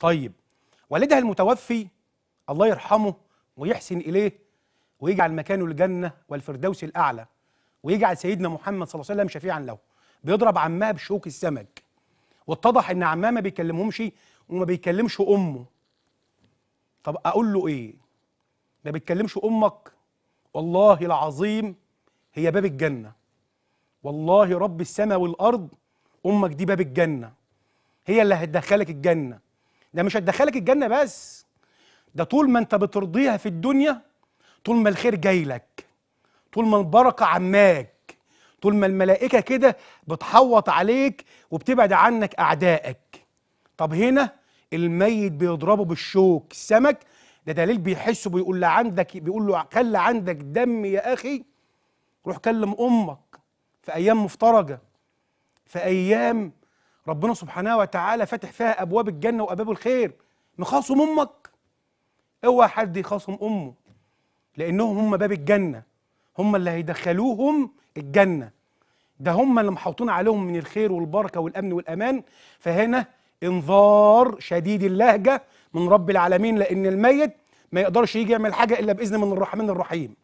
طيب والدها المتوفي الله يرحمه ويحسن إليه ويجعل مكانه الجنة والفردوس الأعلى ويجعل سيدنا محمد صلى الله عليه وسلم شفيعا له بيضرب عمها بشوك السمك واتضح ان عمها ما بيكلمهمش وما بيكلمش امه طب اقول له ايه ما بتكلمش امك والله العظيم هي باب الجنه والله رب السماء والارض امك دي باب الجنه هي اللي هتدخلك الجنه ده مش هتدخلك الجنه بس ده طول ما انت بترضيها في الدنيا طول ما الخير جاي لك طول ما البركه عماك طول ما الملائكه كده بتحوط عليك وبتبعد عنك اعدائك طب هنا الميت بيضربه بالشوك السمك ده دليل بيحسه بيقول عندك بيقول له خل عندك دم يا اخي روح كلم امك في ايام مفترجه في ايام ربنا سبحانه وتعالى فاتح فيها ابواب الجنه وابواب الخير مخاصم امك اوعى حد يخاصم امه لانهم هم باب الجنه هم اللي هيدخلوهم الجنه ده هم اللي محوطين عليهم من الخير والبركه والامن والامان فهنا انذار شديد اللهجه من رب العالمين لان الميت ما يقدرش يجي يعمل حاجه الا باذن من الرحمن الرحيم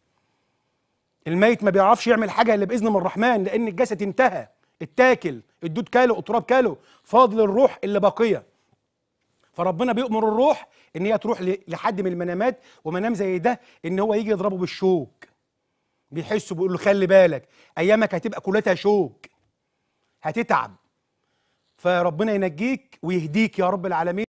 الميت ما بيعرفش يعمل حاجه الا باذن من الرحمن لان الجسد انتهى اتاكل الدود كالو التراب كالو فاضل الروح اللي باقيه فربنا بيؤمر الروح ان هي تروح لحد من المنامات ومنام زي ده ان هو يجي يضربه بالشوك بيحسه بيقول له خلي بالك ايامك هتبقى كلها شوك هتتعب فربنا ينجيك ويهديك يا رب العالمين